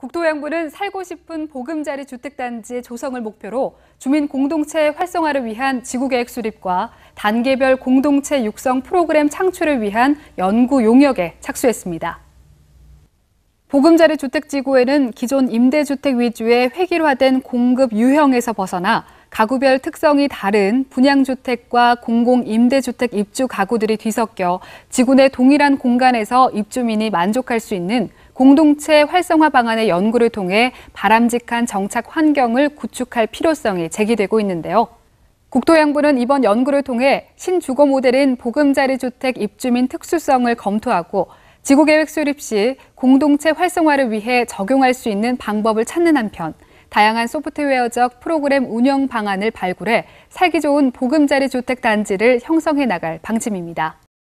국토양부는 살고 싶은 보금자리 주택단지 조성을 목표로 주민 공동체 활성화를 위한 지구계획 수립과 단계별 공동체 육성 프로그램 창출을 위한 연구 용역에 착수했습니다. 보금자리 주택지구에는 기존 임대주택 위주의 획일화된 공급 유형에서 벗어나 가구별 특성이 다른 분양주택과 공공임대주택 입주 가구들이 뒤섞여 지구 내 동일한 공간에서 입주민이 만족할 수 있는 공동체 활성화 방안의 연구를 통해 바람직한 정착 환경을 구축할 필요성이 제기되고 있는데요. 국토양부는 이번 연구를 통해 신주거 모델인 보금자리 주택 입주민 특수성을 검토하고 지구계획 수립 시 공동체 활성화를 위해 적용할 수 있는 방법을 찾는 한편 다양한 소프트웨어적 프로그램 운영 방안을 발굴해 살기 좋은 보금자리 주택 단지를 형성해 나갈 방침입니다.